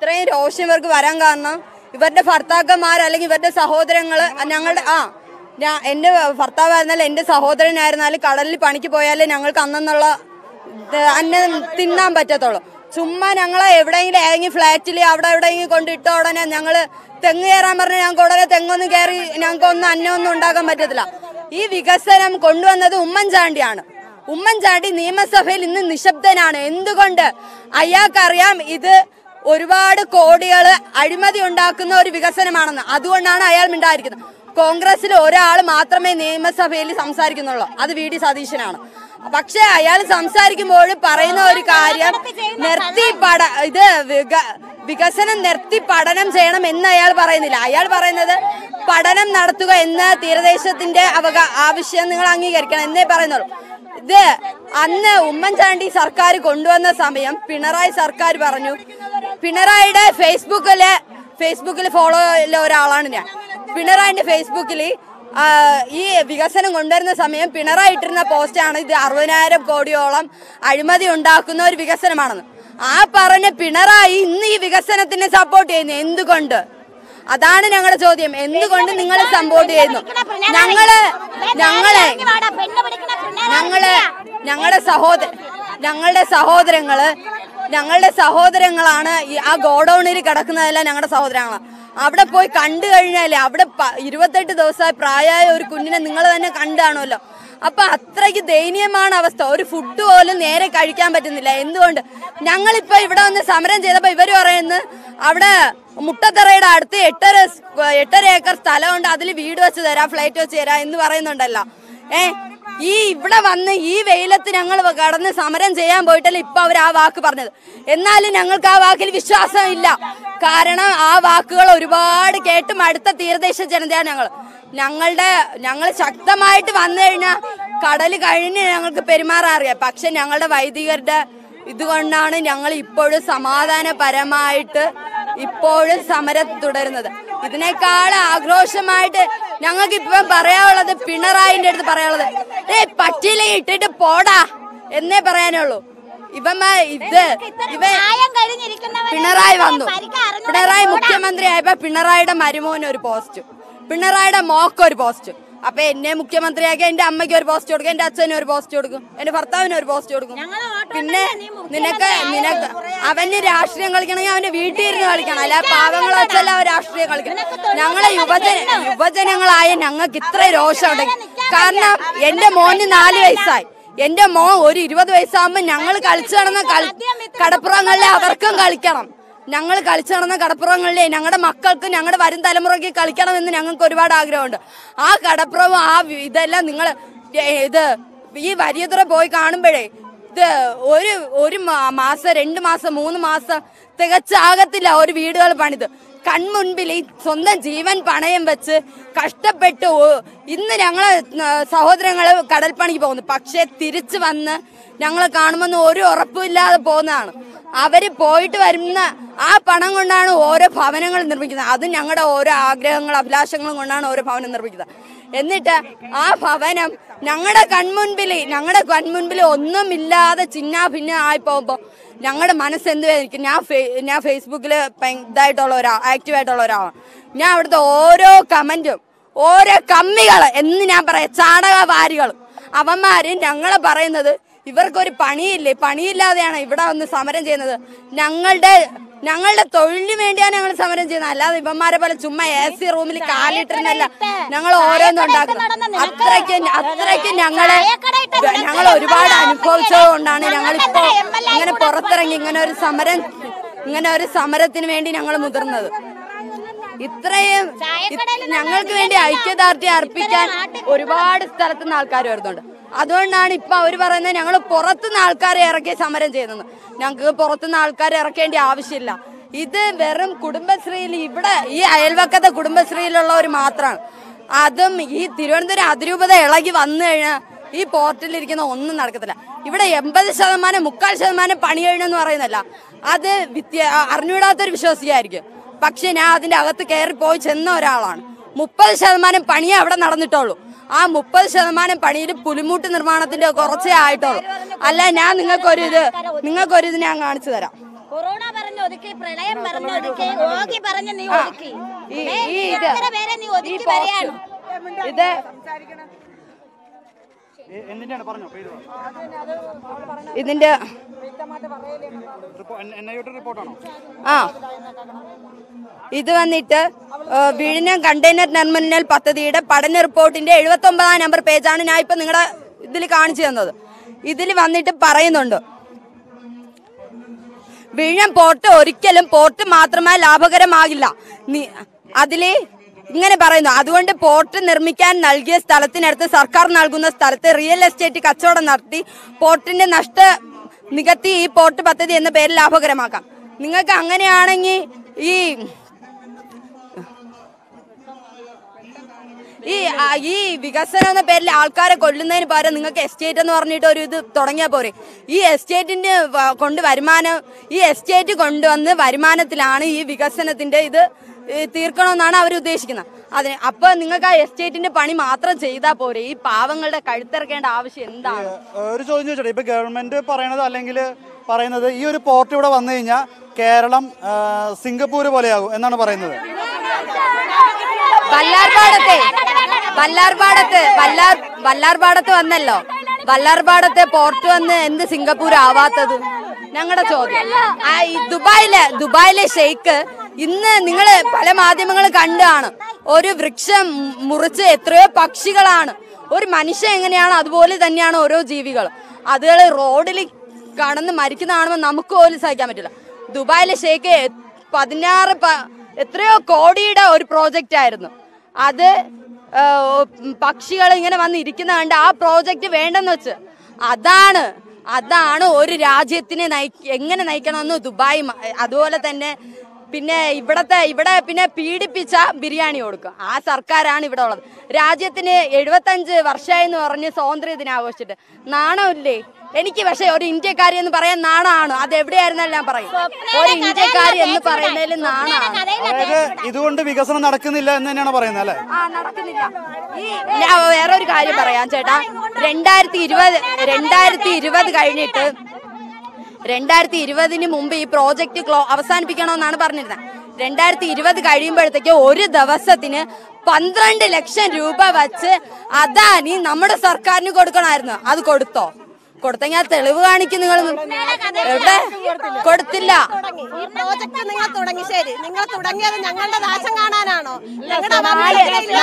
ഇത്രയും രോഷം ഇവർക്ക് വരാൻ കാരണം ഇവരുടെ ഭർത്താക്കന്മാർ അല്ലെങ്കിൽ ഇവരുടെ സഹോദരങ്ങൾ ഞങ്ങളുടെ ആ ഞാൻ എൻ്റെ ഭർത്താവായിരുന്നാലും എൻ്റെ സഹോദരനായിരുന്നാലും കടലിൽ പണിക്ക് പോയാലേ ഞങ്ങൾക്ക് അന്നെന്നുള്ള അന്നം തിന്നാൻ പറ്റത്തുള്ളൂ ചുമ്മാ ഞങ്ങളെ എവിടെയെങ്കിലും ഏങ്ങി ഫ്ലാറ്റിൽ അവിടെ എവിടെയെങ്കിലും കൊണ്ടിട്ട ഉടനെ ഞങ്ങൾ തെങ്ങ് കയറാൻ പറഞ്ഞാൽ ഞങ്ങൾക്ക് ഉടനെ തെങ്ങൊന്നും കയറി ഞങ്ങൾക്കൊന്നും അന്നമൊന്നും ഉണ്ടാക്കാൻ പറ്റത്തില്ല ഈ വികസനം കൊണ്ടുവന്നത് ഉമ്മൻചാണ്ടിയാണ് ഉമ്മൻചാണ്ടി നിയമസഭയിൽ ഇന്ന് നിശബ്ദനാണ് എന്തുകൊണ്ട് അയാൾക്കറിയാം ഇത് ഒരുപാട് കോടികൾ അഴിമതി ഉണ്ടാക്കുന്ന ഒരു വികസനമാണെന്ന് അതുകൊണ്ടാണ് അയാൾ മിണ്ടായിരിക്കുന്നത് കോൺഗ്രസിൽ ഒരാൾ മാത്രമേ നിയമസഭയിൽ സംസാരിക്കുന്നുള്ളൂ അത് വി ഡി സതീശനാണ് പക്ഷെ അയാൾ സംസാരിക്കുമ്പോൾ പറയുന്ന ഒരു കാര്യം നിർത്തി പഠ ഇത് വികസനം നിർത്തി പഠനം ചെയ്യണം എന്ന് അയാൾ പറയുന്നില്ല അയാൾ പറയുന്നത് പഠനം നടത്തുക എന്ന തീരദേശത്തിന്റെ അവകാ ആവശ്യം നിങ്ങൾ അംഗീകരിക്കണം എന്നേ പറയുന്നുള്ളൂ ഇത് അന്ന് ഉമ്മൻചാണ്ടി സർക്കാർ കൊണ്ടുവന്ന സമയം പിണറായി സർക്കാർ പറഞ്ഞു പിണറായിയുടെ ഫേസ്ബുക്കില് ഫേസ്ബുക്കിൽ ഫോളോ ഉള്ള ഒരാളാണ് ഞാൻ പിണറായിന്റെ ഫേസ്ബുക്കിൽ ഈ വികസനം കൊണ്ടുവരുന്ന സമയം പിണറായി ഇട്ടിരുന്ന പോസ്റ്റാണ് ഇത് അറുപതിനായിരം കോടിയോളം അഴിമതി ഉണ്ടാക്കുന്ന ഒരു വികസനമാണെന്ന് ആ പറഞ്ഞ പിണറായി ഇന്ന് ഈ വികസനത്തിന് സപ്പോർട്ട് ചെയ്യുന്നു എന്തുകൊണ്ട് അതാണ് ഞങ്ങളുടെ ചോദ്യം എന്തുകൊണ്ട് നിങ്ങൾ സപ്പോർട്ട് ചെയ്യുന്നു ഞങ്ങള് ഞങ്ങളെ ഞങ്ങള് ഞങ്ങളുടെ സഹോദര ഞങ്ങളുടെ സഹോദരങ്ങള് ഞങ്ങളുടെ സഹോദരങ്ങളാണ് ആ ഗോഡൌണിൽ കിടക്കുന്നതെല്ലാം ഞങ്ങളുടെ സഹോദരങ്ങളാണ് അവിടെ പോയി കണ്ടു കഴിഞ്ഞാലേ അവിടെ ഇരുപത്തെട്ട് ദിവസമായി പ്രായമായ ഒരു കുഞ്ഞിനെ നിങ്ങൾ തന്നെ കണ്ടാണല്ലോ അപ്പൊ അത്രയ്ക്ക് ദയനീയമാണ് അവസ്ഥ ഒരു ഫുഡ് പോലും നേരെ കഴിക്കാൻ പറ്റുന്നില്ല എന്തുകൊണ്ട് ഞങ്ങളിപ്പോ ഇവിടെ വന്ന് സമരം ചെയ്തപ്പോ ഇവര് പറയുന്നത് അവിടെ മുട്ടത്തറയുടെ അടുത്ത് എട്ടര എട്ടര ഏക്കർ സ്ഥലമുണ്ട് അതിൽ വീട് വെച്ച് തരാം ഫ്ലൈറ്റ് വെച്ച് തരാം എന്ന് പറയുന്നുണ്ടല്ലോ ഏ ഈ ഇവിടെ വന്ന് ഈ വെയിലത്ത് ഞങ്ങൾ കടന്ന് സമരം ചെയ്യാൻ പോയിട്ടല്ല ഇപ്പൊ അവർ ആ വാക്ക് പറഞ്ഞത് എന്നാലും ഞങ്ങൾക്ക് ആ വാക്കിൽ വിശ്വാസമില്ല കാരണം ആ വാക്കുകൾ ഒരുപാട് കേട്ട് അടുത്ത തീരദേശ ജനതയാണ് ഞങ്ങൾ ഞങ്ങളുടെ ഞങ്ങൾ ശക്തമായിട്ട് വന്നു കഴിഞ്ഞാൽ കടൽ കഴിഞ്ഞ് ഞങ്ങൾക്ക് പെരുമാറാറിയ പക്ഷെ ഞങ്ങളുടെ വൈദികരുടെ ഇതുകൊണ്ടാണ് ഞങ്ങൾ ഇപ്പോഴും സമാധാനപരമായിട്ട് ഇപ്പോഴും സമരം തുടരുന്നത് ഇതിനേക്കാൾ ആക്രോശമായിട്ട് ഞങ്ങൾക്ക് ഇപ്പം പറയാനുള്ളത് പിണറായിന്റെ അടുത്ത് പറയാനുള്ളത് ഏ പട്ടിയിലെ ഇട്ടിട്ട് പോടാ എന്നേ പറയാനുള്ളൂ ഇവന്മാ ഇത് ഇവ പിണറായി വന്നു പിണറായി മുഖ്യമന്ത്രി ആയപ്പോ പിണറായിയുടെ മരുമോനൊരു ഒരു പോസ്റ്റ് പിണറായിയുടെ മോക്കൊരു പോസ്റ്റ് അപ്പൊ എന്നെ മുഖ്യമന്ത്രിയാക്കി എന്റെ അമ്മയ്ക്ക് ഒരു പോസ്റ്റ് കൊടുക്കും എന്റെ അച്ഛനും ഒരു പോസ്റ്റ് കൊടുക്കും എന്റെ ഭർത്താവിന് ഒരു പോസ്റ്റ് കൊടുക്കും പിന്നെ നിനക്ക് നിനക്ക് അവന് രാഷ്ട്രീയം കളിക്കണമെങ്കിൽ അവന്റെ വീട്ടിൽ ഇരുന്ന് കളിക്കണം അല്ല പാവങ്ങളെ അവ രാഷ്ട്രീയം കളിക്കണം ഞങ്ങളെ യുവജന യുവജനങ്ങളായ ഞങ്ങൾക്ക് ഇത്ര രോഷം ഉണ്ടെങ്കിൽ കാരണം എന്റെ മോന് നാല് വയസ്സായി എന്റെ മോൻ ഒരു ഇരുപത് വയസ്സാകുമ്പോ ഞങ്ങൾ കളിച്ചു നടന്ന കളി കടപ്പുറങ്ങളിലെ അവർക്കും കളിക്കണം ഞങ്ങൾ കളിച്ചു നടന്ന കടപ്പുറങ്ങളിലെ ഞങ്ങളുടെ മക്കൾക്ക് ഞങ്ങളുടെ വരും തലമുറയ്ക്ക് കളിക്കണമെന്ന് ഞങ്ങൾക്ക് ഒരുപാട് ആഗ്രഹമുണ്ട് ആ കടപ്പുറവും ആ ഇതെല്ലാം നിങ്ങൾ ഇത് ഈ വരിയതുറ പോയി കാണുമ്പോഴേ ഇത് ഒരു ഒരു മാസം രണ്ട് മാസം മൂന്ന് മാസം തികച്ചാകത്തില്ല ഒരു വീടുകൾ പണിത് കൺമുൻപിൽ ഈ സ്വന്തം ജീവൻ പണയം വെച്ച് കഷ്ടപ്പെട്ട് ഇന്ന് ഞങ്ങൾ സഹോദരങ്ങൾ കടൽപ്പണിക്ക് പോകുന്നു പക്ഷേ തിരിച്ചു വന്ന് ഞങ്ങളെ കാണുമെന്ന് ഒരു ഉറപ്പുമില്ലാതെ പോകുന്നതാണ് അവര് പോയിട്ട് വരുന്ന ആ പണം കൊണ്ടാണ് ഓരോ ഭവനങ്ങൾ നിർമ്മിക്കുന്നത് അത് ഞങ്ങളുടെ ഓരോ ആഗ്രഹങ്ങളും അഭിലാഷങ്ങളും കൊണ്ടാണ് ഓരോ ഭവനം നിർമ്മിക്കുന്നത് എന്നിട്ട് ആ ഭവനം ഞങ്ങളുടെ കൺമുൻപിൽ ഞങ്ങളുടെ കൺമുൻപിൽ ഒന്നുമില്ലാതെ ഭിന്ന ആയി പോകുമ്പോൾ ഞങ്ങളുടെ മനസ്സ് എന്ത് വേദനിക്കും ഞാൻ ഞാൻ ഫേസ്ബുക്കിൽ ഇതായിട്ടുള്ള ഒരാ ആക്റ്റീവായിട്ടുള്ള ഒരാളാണ് ഞാൻ അവിടുത്തെ ഓരോ കമൻറ്റും ഓരോ കമ്മികൾ എന്ന് ഞാൻ പറയാം വാരികൾ അവന്മാർ ഞങ്ങളെ പറയുന്നത് ഇവർക്കൊരു പണിയില്ലേ പണിയില്ലാതെയാണ് ഇവിടെ വന്ന് സമരം ചെയ്യുന്നത് ഞങ്ങളുടെ ഞങ്ങളുടെ തൊഴിലിന് വേണ്ടിയാണ് ഞങ്ങൾ സമരം ചെയ്യുന്നത് അല്ലാതെ ഇവന്മാരെ പോലെ ചുമ്മാ എ സി റൂമിൽ കാലിട്ടിരുന്നല്ല ഞങ്ങൾ ഓരോന്നുണ്ടാക്കും അത്രയ്ക്ക് അത്രയ്ക്ക് ഞങ്ങളെ ഞങ്ങൾ ഒരുപാട് അനുഭവിച്ചത് കൊണ്ടാണ് ഞങ്ങളിപ്പോ ഇങ്ങനെ പുറത്തിറങ്ങി ഇങ്ങനെ ഒരു സമരം ഇങ്ങനെ ഒരു സമരത്തിന് വേണ്ടി ഞങ്ങൾ മുതിർന്നത് ഇത്രയും ഞങ്ങൾക്ക് വേണ്ടി ഐക്യദാർഢ്യം അർപ്പിക്കാൻ ഒരുപാട് സ്ഥലത്തുനിന്ന് ആൾക്കാർ വരുന്നുണ്ട് അതുകൊണ്ടാണ് ഇപ്പം അവർ പറയുന്നത് ഞങ്ങൾ പുറത്തുനിന്ന് ആൾക്കാരെ ഇറക്കി സമരം ചെയ്യുന്നത് ഞങ്ങൾക്ക് പുറത്തുനിന്ന് ആൾക്കാരെ ഇറക്കേണ്ട ആവശ്യമില്ല ഇത് വെറും കുടുംബശ്രീയിൽ ഇവിടെ ഈ അയൽവക്കത്തെ കുടുംബശ്രീയിലുള്ളവർ മാത്രമാണ് അതും ഈ തിരുവനന്തപുരം അതിരൂപത ഇളകി വന്നു കഴിഞ്ഞാൽ ഈ ഇരിക്കുന്ന ഒന്നും നടക്കത്തില്ല ഇവിടെ എൺപത് ശതമാനം മുക്കാൽ ശതമാനം പണി കഴിഞ്ഞെന്ന് പറയുന്നല്ല അത് വിദ്യ അറിഞ്ഞുവിടാത്തൊരു വിശ്വാസിയായിരിക്കും പക്ഷെ ഞാൻ അതിൻ്റെ അകത്ത് കയറി പോയി ചെന്ന ഒരാളാണ് മുപ്പത് ശതമാനം പണിയെ അവിടെ നടന്നിട്ടുള്ളൂ ആ മുപ്പത് ശതമാനം പണിയിൽ പുലിമൂട്ട് നിർമ്മാണത്തിന്റെ കുറച്ചേ ആയിട്ടുള്ളൂ അല്ല ഞാൻ നിങ്ങൾക്കൊരു ഇത് നിങ്ങൾക്കൊരു ഇത് ഞാൻ കാണിച്ചു തരാം കൊറോണ പറഞ്ഞൊതുക്കി പ്രളയം പറഞ്ഞൊതുക്കി ഓകി പറഞ്ഞ് നീ ഒതുക്കി നീ ഇത് ഇതിന്റെ ആ ഇത് വന്നിട്ട് വിഴിഞ്ഞം കണ്ടെയ്നർ ടെർമിനൽ പദ്ധതിയുടെ പഠന റിപ്പോർട്ടിന്റെ എഴുപത്തി ഒമ്പതാം നമ്പർ പേജാണ് ഞാൻ ഇപ്പൊ നിങ്ങളുടെ ഇതിൽ കാണിച്ചു തന്നത് ഇതിൽ വന്നിട്ട് പറയുന്നുണ്ട് വിഴിഞ്ഞം പോർട്ട് ഒരിക്കലും പോർട്ട് മാത്രമായി ലാഭകരമാകില്ല അതിലേ ഇങ്ങനെ പറയുന്നു അതുകൊണ്ട് പോർട്ട് നിർമ്മിക്കാൻ നൽകിയ സ്ഥലത്തിനടുത്ത് സർക്കാർ നൽകുന്ന സ്ഥലത്ത് റിയൽ എസ്റ്റേറ്റ് കച്ചവടം നടത്തി പോർട്ടിന്റെ നഷ്ട നികത്തി ഈ പോർട്ട് പദ്ധതി എന്ന പേരിൽ ലാഭകരമാക്കാം നിങ്ങൾക്ക് അങ്ങനെയാണെങ്കിൽ ഈ ഈ ഈ വികസനം എന്ന പേരിൽ ആൾക്കാരെ കൊല്ലുന്നതിന് പകരം നിങ്ങൾക്ക് എസ്റ്റേറ്റ് എന്ന് പറഞ്ഞിട്ട് ഒരു ഇത് തുടങ്ങിയാൽ പോരെ ഈ എസ്റ്റേറ്റിന്റെ കൊണ്ട് വരുമാനം ഈ എസ്റ്റേറ്റ് കൊണ്ടുവന്ന് വരുമാനത്തിലാണ് ഈ വികസനത്തിന്റെ ഇത് തീർക്കണമെന്നാണ് അവർ ഉദ്ദേശിക്കുന്നത് അതിന് അപ്പൊ നിങ്ങൾക്ക് ആ എസ്റ്റേറ്റിന്റെ പണി മാത്രം ചെയ്താൽ പോരെ ഈ പാവങ്ങളുടെ കഴുത്തിറക്കേണ്ട ആവശ്യം എന്താണ് ഒരു ചോദ്യം ചോദിച്ചോട്ടെ ഇപ്പൊ ഗവൺമെന്റ് പറയണത് അല്ലെങ്കിൽ പറയുന്നത് ഈ ഒരു പോർട്ട് ഇവിടെ വന്നു കഴിഞ്ഞാൽ കേരളം സിംഗപ്പൂർ പോലെയാകും എന്നാണ് പറയുന്നത് വല്ലാർപാടത്തെ വല്ലാർപാടത്ത് വല്ലാർ വല്ലാർപാടത്ത് വന്നല്ലോ വല്ലാർപാടത്തെ പോർട്ട് വന്ന് എന്ത് സിംഗപ്പൂർ ആവാത്തത് ഞങ്ങളുടെ ചോദ്യം ആ ദുബായിലെ ദുബായിലെ ഷെയ്ക്ക് ഇന്ന് നിങ്ങൾ പല മാധ്യമങ്ങൾ കണ്ടാണ് ഒരു വൃക്ഷം മുറിച്ച് എത്രയോ പക്ഷികളാണ് ഒരു മനുഷ്യൻ എങ്ങനെയാണ് അതുപോലെ തന്നെയാണ് ഓരോ ജീവികൾ അത് റോഡിൽ കടന്ന് മരിക്കുന്നതാണെന്ന് നമുക്ക് പോലും സഹിക്കാൻ പറ്റില്ല ദുബായിലെ ഷേക്ക് പതിനാറ് എത്രയോ കോടിയുടെ ഒരു പ്രോജക്റ്റ് ആയിരുന്നു അത് പക്ഷികൾ ഇങ്ങനെ വന്നിരിക്കുന്ന കണ്ട് ആ പ്രോജക്റ്റ് വേണ്ടെന്ന് വെച്ച് അതാണ് അതാണ് ഒരു രാജ്യത്തിനെ നയി എങ്ങനെ നയിക്കണമെന്ന് ദുബായ് അതുപോലെ തന്നെ പിന്നെ ഇവിടത്തെ ഇവിടെ പിന്നെ പീഡിപ്പിച്ച ബിരിയാണി കൊടുക്കും ആ സർക്കാരാണ് ഇവിടെ ഉള്ളത് രാജ്യത്തിന് എഴുപത്തഞ്ച് വർഷമായി എന്ന് പറഞ്ഞ് സ്വാതന്ത്ര്യ ദിനം ആഘോഷിച്ചിട്ട് നാണമില്ലേ എനിക്ക് പക്ഷെ ഒരു ഇന്ത്യക്കാരി എന്ന് പറയാൻ നാണാണ് അത് എവിടെയായിരുന്നല്ല പറയും ഒരു ഇന്ത്യക്കാരി എന്ന് പറയുന്നതിൽ നാണാണ് ഇതുകൊണ്ട് വികസനം നടക്കുന്നില്ല എന്ന് തന്നെയാണ് പറയുന്നത് അല്ലേ ആ നടക്കുന്നില്ല ഈ ഞാൻ വേറൊരു കാര്യം പറയാം ചേട്ടാ രണ്ടായിരത്തി ഇരുപത് രണ്ടായിരത്തി ഇരുപത് കഴിഞ്ഞിട്ട് രണ്ടായിരത്തി ഇരുപതിന് മുമ്പ് ഈ പ്രോജക്റ്റ് ക്ലോ അവസാനിപ്പിക്കണമെന്നാണ് പറഞ്ഞിരുന്നത് രണ്ടായിരത്തി ഇരുപത് കഴിയുമ്പോഴത്തേക്ക് ഒരു ദിവസത്തിന് പന്ത്രണ്ട് ലക്ഷം രൂപ വച്ച് അദാനി നമ്മുടെ സർക്കാരിന് കൊടുക്കണമായിരുന്നു അത് കൊടുത്തോ കൊടുത്തെങ്കിൽ ആ തെളിവ് കാണിക്കും നിങ്ങൾ കൊടുത്തില്ല ഈ പ്രോജക്റ്റ് നിങ്ങൾ തുടങ്ങി ശരി നിങ്ങൾ തുടങ്ങിയത് ഞങ്ങളുടെ നാശം കാണാനാണോ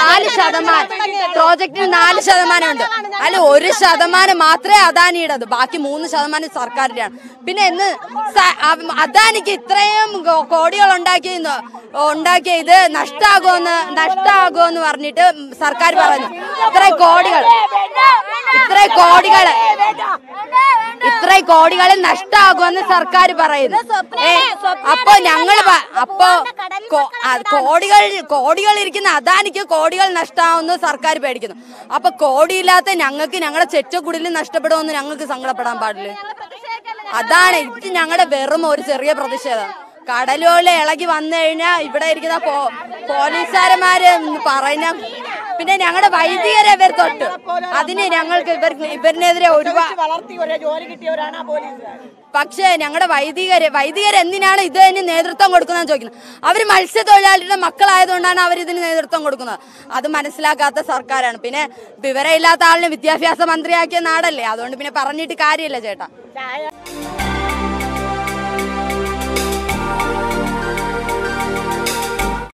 നാല് ശതമാനം പ്രോജക്റ്റിന് നാല് ശതമാനം ഉണ്ട് അല്ല ഒരു ശതമാനം മാത്രമേ അദാനിയുടേത് ബാക്കി മൂന്ന് ശതമാനം സർക്കാരിന്റെയാണ് പിന്നെ എന്ന് അദാനിക്ക് ഇത്രയും കോടികൾ ഉണ്ടാക്കി ഉണ്ടാക്കിയ ഇത് നഷ്ടമാകുമെന്ന് നഷ്ടമാകുമെന്ന് പറഞ്ഞിട്ട് സർക്കാർ പറഞ്ഞു ഇത്ര കോടികൾ ഇത്ര കോടികൾ ഇത്ര കോടികളിൽ നഷ്ടമാകുമെന്ന് സർക്കാർ പറയുന്നു അപ്പൊ ഞങ്ങൾ അപ്പോ കോടികൾ കോടികൾ ഇരിക്കുന്ന അദാനിക്ക് കോടികൾ നഷ്ടമാവുമെന്ന് സർക്കാർ പേടിക്കുന്നു അപ്പൊ കോടിയില്ലാത്ത ഞങ്ങൾക്ക് ഞങ്ങളുടെ ചെറ്റക്കുടിൽ നഷ്ടപ്പെടുമെന്ന് ഞങ്ങൾക്ക് സങ്കടപ്പെടാൻ പാടില്ല അതാണ് ഇത് ഞങ്ങളുടെ വെറും ഒരു ചെറിയ പ്രതിഷേധം കടലോലെ ഇളകി വന്നു കഴിഞ്ഞാൽ ഇവിടെ ഇരിക്കുന്ന പോലീസുകാരന്മാര് പറഞ്ഞ പിന്നെ ഞങ്ങളുടെ വൈദികരെ ഇവർ തൊട്ട് അതിന് ഞങ്ങൾക്ക് ഇവർ ഇവരിനെതിരെ ഒരുപാട് പക്ഷേ ഞങ്ങളുടെ വൈദികര് എന്തിനാണ് ഇത് ഇതിന് നേതൃത്വം കൊടുക്കുന്നതെന്ന് ചോദിക്കുന്നത് അവർ മത്സ്യത്തൊഴിലാളിയുടെ മക്കളായതുകൊണ്ടാണ് അവർ ഇതിന് നേതൃത്വം കൊടുക്കുന്നത് അത് മനസ്സിലാക്കാത്ത സർക്കാരാണ് പിന്നെ വിവരമില്ലാത്ത ആളിനെ വിദ്യാഭ്യാസ മന്ത്രിയാക്കിയ നാടല്ലേ അതുകൊണ്ട് പിന്നെ പറഞ്ഞിട്ട് കാര്യമില്ല ചേട്ടാ